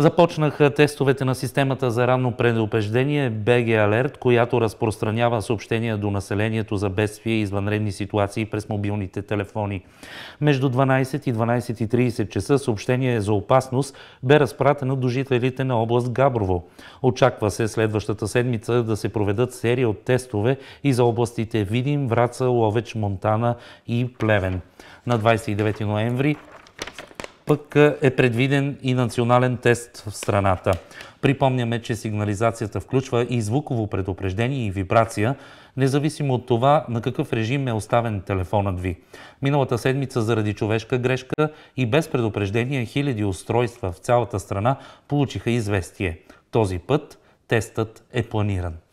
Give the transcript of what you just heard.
Започнаха тестовете на системата за ранно предупреждение BG Alert, която разпространява съобщения до населението за бедствия и извънредни ситуации през мобилните телефони. Между 12 и 12.30 часа съобщение за опасност бе разпратено до жителите на област Габрово. Очаква се следващата седмица да се проведат серия от тестове и за областите Видим, Враца, Ловеч, Монтана и Плевен. На 29 ноември пък е, е предвиден и национален тест в страната. Припомняме, че сигнализацията включва и звуково предупреждение и вибрация, независимо от това на какъв режим е оставен телефонът ви. Миналата седмица заради човешка грешка и без предупреждение хиляди устройства в цялата страна получиха известие. Този път тестът е планиран.